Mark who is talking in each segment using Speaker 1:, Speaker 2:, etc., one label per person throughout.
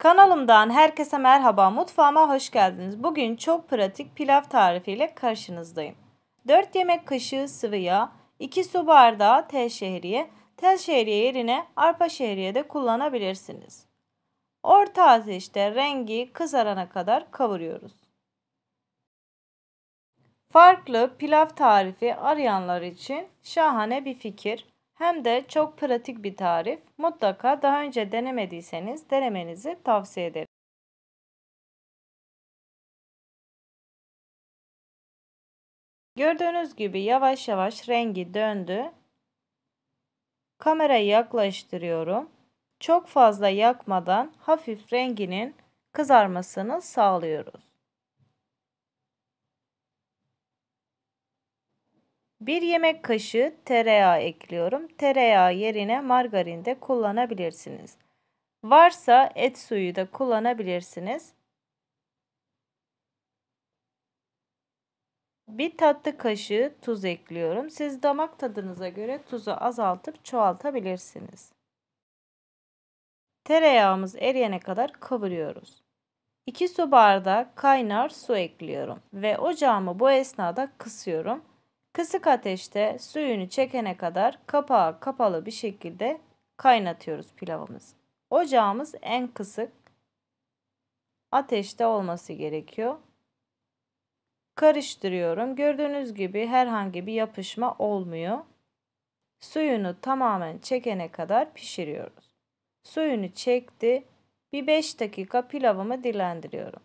Speaker 1: Kanalımdan herkese merhaba, mutfağıma hoş geldiniz. Bugün çok pratik pilav tarifiyle karşınızdayım. 4 yemek kaşığı sıvı yağ, 2 su bardağı tel şehriye, tel şehriye yerine arpa şehriye de kullanabilirsiniz. Orta ateşte rengi kızarana kadar kavuruyoruz. Farklı pilav tarifi arayanlar için şahane bir fikir hem de çok pratik bir tarif. Mutlaka daha önce denemediyseniz denemenizi tavsiye ederim. Gördüğünüz gibi yavaş yavaş rengi döndü. Kamerayı yaklaştırıyorum. Çok fazla yakmadan hafif renginin kızarmasını sağlıyoruz. 1 yemek kaşığı tereyağı ekliyorum. Tereyağı yerine margarin de kullanabilirsiniz. Varsa et suyu da kullanabilirsiniz. Bir tatlı kaşığı tuz ekliyorum. Siz damak tadınıza göre tuzu azaltıp çoğaltabilirsiniz. Tereyağımız eriyene kadar kavuruyoruz. 2 su bardağı kaynar su ekliyorum ve ocağımı bu esnada kısıyorum. Kısık ateşte suyunu çekene kadar kapağı kapalı bir şekilde kaynatıyoruz pilavımızı. Ocağımız en kısık ateşte olması gerekiyor. Karıştırıyorum. Gördüğünüz gibi herhangi bir yapışma olmuyor. Suyunu tamamen çekene kadar pişiriyoruz. Suyunu çekti. Bir 5 dakika pilavımı dilendiriyorum.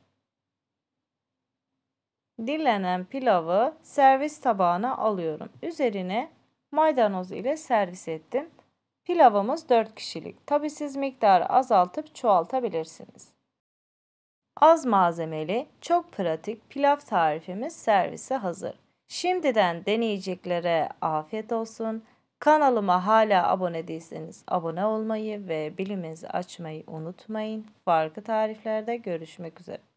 Speaker 1: Dinlenen pilavı servis tabağına alıyorum. Üzerine maydanoz ile servis ettim. Pilavımız 4 kişilik. Tabi siz miktarı azaltıp çoğaltabilirsiniz. Az malzemeli, çok pratik pilav tarifimiz servise hazır. Şimdiden deneyeceklere afiyet olsun. Kanalıma hala abone değilseniz abone olmayı ve bilimizi açmayı unutmayın. Farklı tariflerde görüşmek üzere.